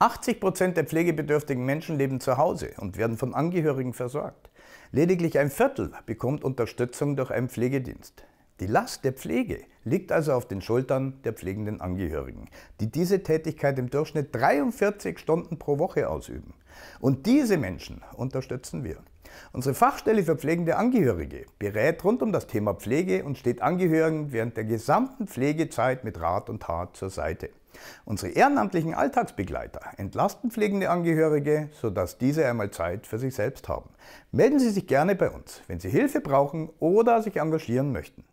80 Prozent der pflegebedürftigen Menschen leben zu Hause und werden von Angehörigen versorgt. Lediglich ein Viertel bekommt Unterstützung durch einen Pflegedienst. Die Last der Pflege liegt also auf den Schultern der pflegenden Angehörigen, die diese Tätigkeit im Durchschnitt 43 Stunden pro Woche ausüben. Und diese Menschen unterstützen wir. Unsere Fachstelle für pflegende Angehörige berät rund um das Thema Pflege und steht Angehörigen während der gesamten Pflegezeit mit Rat und Tat zur Seite. Unsere ehrenamtlichen Alltagsbegleiter entlasten pflegende Angehörige, sodass diese einmal Zeit für sich selbst haben. Melden Sie sich gerne bei uns, wenn Sie Hilfe brauchen oder sich engagieren möchten.